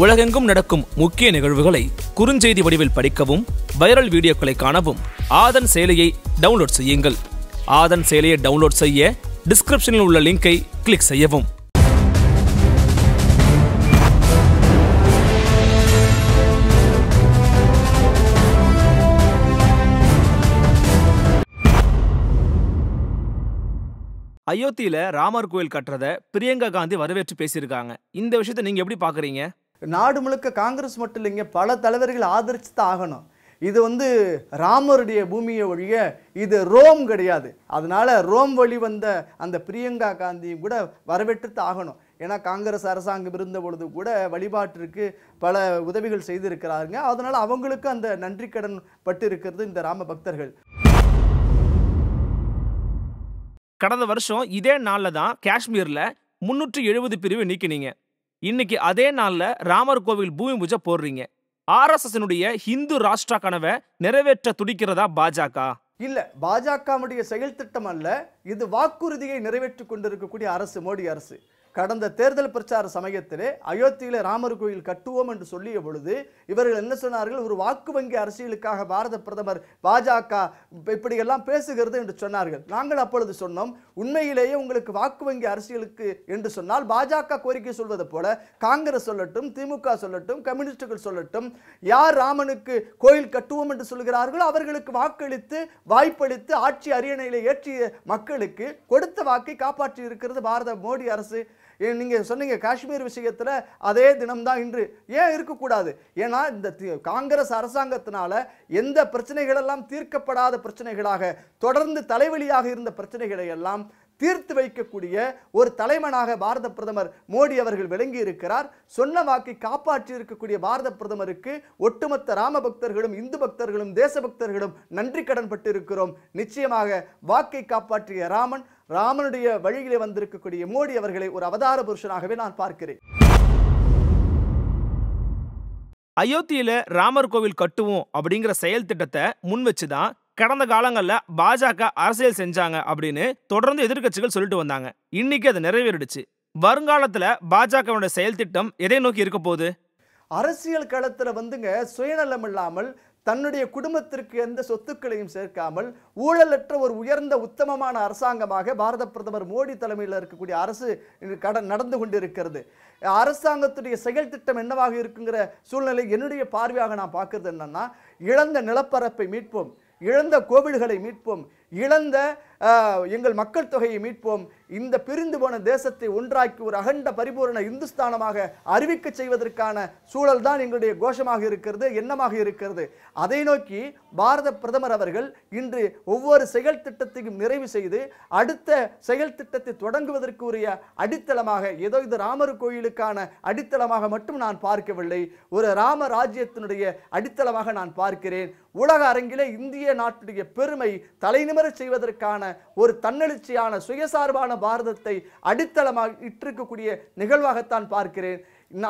உலகெங்கும் நடக்கும் முக்கிய நிகழ்வுகளை குறுஞ்செய்தி வடிவில் படிக்கவும் வைரல் வீடியோக்களை காணவும் ஆதன் செயலியை டவுன்லோட் செய்யுங்கள் ஆதன் செயலியை டவுன்லோட் செய்ய டிஸ்கிரிப்ஷனில் உள்ள லிங்கை கிளிக் செய்யவும் அயோத்தியில ராமர் கோயில் கட்டுறத பிரியங்கா காந்தி வரவேற்று பேசியிருக்காங்க இந்த விஷயத்தை நீங்க எப்படி பாக்குறீங்க நாடு முழுக்க காங்கிரஸ் மட்டும் இல்லைங்க பல தலைவர்கள் ஆதரிச்சு தான் ஆகணும் இது வந்து ராமருடைய பூமியை ஒழிய இது ரோம் கிடையாது அதனால் ரோம் வழி வந்த அந்த பிரியங்கா காந்தியும் கூட வரவேற்று ஆகணும் ஏன்னா காங்கிரஸ் அரசாங்கம் இருந்த பொழுது கூட வழிபாட்டிற்கு பல உதவிகள் செய்திருக்கிறாருங்க அதனால் அவங்களுக்கு அந்த நன்றி கடன் பட்டு இருக்கிறது இந்த ராம பக்தர்கள் கடந்த வருஷம் இதே நாளில் தான் காஷ்மீரில் முன்னூற்றி எழுபது பிரிவு நீக்கினீங்க இன்னைக்கு அதே நாளில் ராமர் கோவில் பூமி பூஜை போடுறீங்க ஆர்எஸ்எஸ்னுடைய ஹிந்து ராஷ்டிரா கனவை நிறைவேற்ற துடிக்கிறதா பாஜக இல்ல பாஜக செயல் திட்டம் அல்ல இது வாக்குறுதியை நிறைவேற்றி கொண்டிருக்கக்கூடிய அரசு மோடி அரசு கடந்த தேர்தல் பிரச்சார சமயத்திலே அயோத்தியிலே ராமர் கோயில் கட்டுவோம் என்று சொல்லிய பொழுது இவர்கள் என்ன சொன்னார்கள் ஒரு வாக்கு வங்கி அரசியலுக்காக பாரத பிரதமர் பாஜக இப்படியெல்லாம் பேசுகிறது என்று சொன்னார்கள் நாங்கள் அப்பொழுது சொன்னோம் உண்மையிலேயே உங்களுக்கு வாக்கு வங்கி அரசியலுக்கு என்று சொன்னால் பாஜக கோரிக்கை சொல்வது போல காங்கிரஸ் சொல்லட்டும் திமுக சொல்லட்டும் கம்யூனிஸ்டுகள் சொல்லட்டும் யார் ராமனுக்கு கோயில் கட்டுவோம் என்று சொல்கிறார்களோ அவர்களுக்கு வாக்களித்து வாய்ப்பளித்து ஆட்சி அரியணையில் ஏற்றிய மக்களுக்கு கொடுத்த வாக்கை காப்பாற்றி இருக்கிறது பாரத மோடி அரசு நீங்கள் சொன்னீங்க காஷ்மீர் விஷயத்தில் அதே தினம்தான் இன்று ஏன் இருக்கக்கூடாது ஏன்னா இந்த காங்கிரஸ் அரசாங்கத்தினால எந்த பிரச்சனைகளெல்லாம் தீர்க்கப்படாத பிரச்சனைகளாக தொடர்ந்து தலைவலியாக இருந்த பிரச்சனைகளை எல்லாம் தீர்த்து வைக்கக்கூடிய ஒரு தலைவனாக பாரத பிரதமர் மோடி அவர்கள் விளங்கி இருக்கிறார் சொன்ன வாக்கை காப்பாற்றி இருக்கக்கூடிய பாரத பிரதமருக்கு ஒட்டுமொத்த ராம பக்தர்களும் இந்து பக்தர்களும் தேச பக்தர்களும் நன்றி கடன் பட்டு இருக்கிறோம் நிச்சயமாக வாக்கை காப்பாற்றிய ராமன் ராமனுடைய வழியிலே வந்திருக்கக்கூடிய மோடி அவர்களை ஒரு அவதார புருஷனாகவே நான் பார்க்கிறேன் அயோத்தியில ராமர் கோவில் கட்டுவோம் அப்படிங்கிற செயல் திட்டத்தை முன் வச்சுதான் கடந்த காலங்களில் பாஜக அரசியல் செஞ்சாங்க அப்படின்னு தொடர்ந்து எதிர்கட்சிகள் சொல்லிட்டு வந்தாங்க இன்னைக்கு அது நிறைவேறிடுச்சு வருங்காலத்தில் பாஜகவுடைய செயல் திட்டம் எதை நோக்கி இருக்க போகுது அரசியல் களத்தில் வந்துங்க சுயநலம் இல்லாமல் தன்னுடைய குடும்பத்திற்கு எந்த சொத்துக்களையும் சேர்க்காமல் ஊழலற்ற ஒரு உயர்ந்த உத்தமமான அரசாங்கமாக பாரத பிரதமர் மோடி தலைமையில் இருக்கக்கூடிய அரசு நடந்து கொண்டிருக்கிறது அரசாங்கத்துடைய செயல் திட்டம் என்னவாக இருக்குங்கிற சூழ்நிலை என்னுடைய பார்வையாக நான் பார்க்கறது என்னன்னா இழந்த நிலப்பரப்பை மீட்போம் இழந்த கோவில்களை மீட்போம் இழந்த எங்கள் மக்கள் தொகையை மீட்போம் இந்த பிரிந்து போன தேசத்தை ஒன்றாக்கி ஒரு அகண்ட பரிபூரண இந்துஸ்தானமாக அறிவிக்க செய்வதற்கான சூழல் தான் எங்களுடைய கோஷமாக இருக்கிறது எண்ணமாக இருக்கிறது அதை நோக்கி பாரத பிரதமர் அவர்கள் இன்று ஒவ்வொரு செயல் திட்டத்தையும் நிறைவு செய்து அடுத்த செயல் திட்டத்தை தொடங்குவதற்கு உரிய அடித்தளமாக ஏதோ இது ராமர் கோயிலுக்கான அடித்தளமாக மட்டும் நான் பார்க்கவில்லை ஒரு ராம ராஜ்யத்தினுடைய அடித்தளமாக நான் பார்க்கிறேன் உலக அரங்கிலே இந்திய நாட்டுடைய பெருமை தலைநிமிர வளரச் செய்வதற்கான ஒரு தன்னெழுச்சியான சுயசார்பான பாரதத்தை அடித்தளமாக இட்டிருக்கக்கூடிய நிகழ்வாகத்தான் பார்க்கிறேன்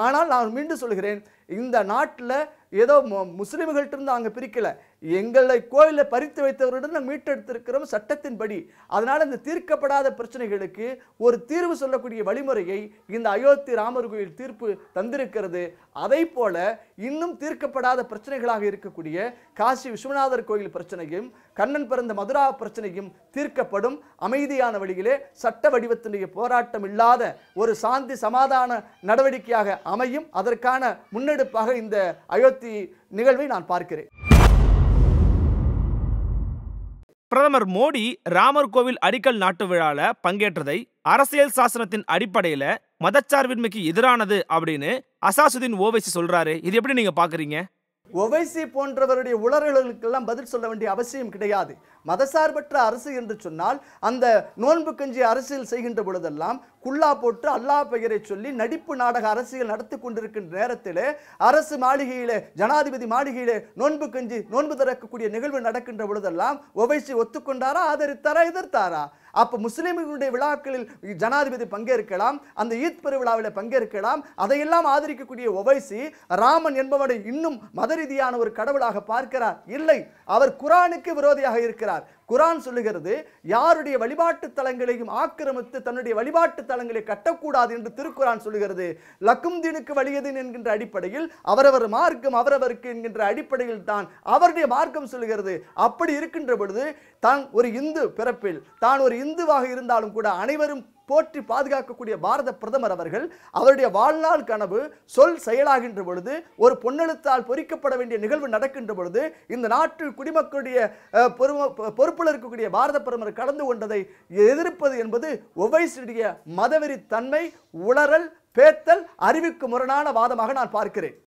ஆனால் நான் மீண்டும் சொல்கிறேன் இந்த நாட்டில் ஏதோ இருந்து அங்கே பிரிக்கலை எங்களை கோயிலில் பறித்து வைத்தவர்களிடம் நாங்கள் மீட்டெடுத்திருக்கிறோம் சட்டத்தின்படி அதனால் இந்த தீர்க்கப்படாத பிரச்சனைகளுக்கு ஒரு தீர்வு சொல்லக்கூடிய வழிமுறையை இந்த அயோத்தி ராமர் கோயில் தீர்ப்பு தந்திருக்கிறது அதை போல இன்னும் தீர்க்கப்படாத பிரச்சனைகளாக இருக்கக்கூடிய காசி விஸ்வநாதர் கோயில் பிரச்சனையும் கண்ணன் பிறந்த மதுரா பிரச்சனையும் தீர்க்கப்படும் அமைதியான வழியிலே சட்ட வடிவத்தினுடைய போராட்டம் இல்லாத ஒரு சாந்தி சமாதான நடவடிக்கையாக அமையும் அதற்கான முன்னெடுப்பாக இந்த அயோத்தி பயன்படுத்தி நிகழ்வை நான் பார்க்கிறேன் பிரதமர் மோடி ராமர் கோவில் அடிக்கல் நாட்டு விழால பங்கேற்றதை அரசியல் சாசனத்தின் அடிப்படையில மதச்சார்பின்மைக்கு எதிரானது அப்படின்னு அசாசுதீன் ஓவைசி சொல்றாரு இது எப்படி நீங்க பாக்குறீங்க ஒவைசி போன்றவருடைய உளர்களுக்கெல்லாம் பதில் சொல்ல வேண்டிய அவசியம் கிடையாது மதசார்பற்ற அரசு என்று சொன்னால் அந்த நோன்பு கஞ்சி அரசியல் செய்கின்ற பொழுதெல்லாம் குல்லா போட்டு அல்லாஹ் பெயரை சொல்லி நடிப்பு நாடக அரசியல் நடத்தி கொண்டிருக்கின்ற நேரத்தில் அரசு மாளிகையிலே ஜனாதிபதி மாளிகையிலே நோன்பு கஞ்சி நோன்பு திறக்கக்கூடிய நிகழ்வு நடக்கின்ற பொழுதெல்லாம் ஒவைசி ஒத்துக்கொண்டாரா ஆதரித்தாரா எதிர்த்தாரா அப்போ முஸ்லீம்களுடைய விழாக்களில் ஜனாதிபதி பங்கேற்கலாம் அந்த ஈத் பெருவிழாவில் பங்கேற்கலாம் அதையெல்லாம் ஆதரிக்கக்கூடிய ஒவைசி ராமன் என்பவனை இன்னும் மத ரீதியான ஒரு கடவுளாக பார்க்கிறார் இல்லை அவர் குரானுக்கு விரோதியாக இருக்கிறார் குரான் சொல்லுகிறது யாருடைய வழிபாட்டு தலங்களையும் ஆக்கிரமித்து தன்னுடைய வழிபாட்டு தலங்களை கட்டக்கூடாது என்று திருக்குரான் சொல்லுகிறது லக்கும் தீனுக்கு வழியதின் என்கின்ற அடிப்படையில் அவரவர் மார்க்கம் அவரவருக்கு என்கின்ற அடிப்படையில் தான் அவருடைய மார்க்கம் சொல்லுகிறது அப்படி இருக்கின்ற பொழுது தான் ஒரு இந்து பிறப்பில் தான் ஒரு இந்துவாக இருந்தாலும் கூட அனைவரும் போற்றி பாதுகாக்கக்கூடிய பாரத பிரதமர் அவர்கள் அவருடைய வாழ்நாள் கனவு சொல் செயலாகின்ற பொழுது ஒரு பொன்னெழுத்தால் பொறிக்கப்பட வேண்டிய நிகழ்வு நடக்கின்ற பொழுது இந்த நாட்டு குடிமக்களுடைய பொறுப்பில் இருக்கக்கூடிய பாரத பிரதமர் கலந்து கொண்டதை எதிர்ப்பது என்பது ஒவ்வொருடைய மதவெறி தன்மை உளறல் பேத்தல் அறிவுக்கு முரணான வாதமாக நான் பார்க்கிறேன்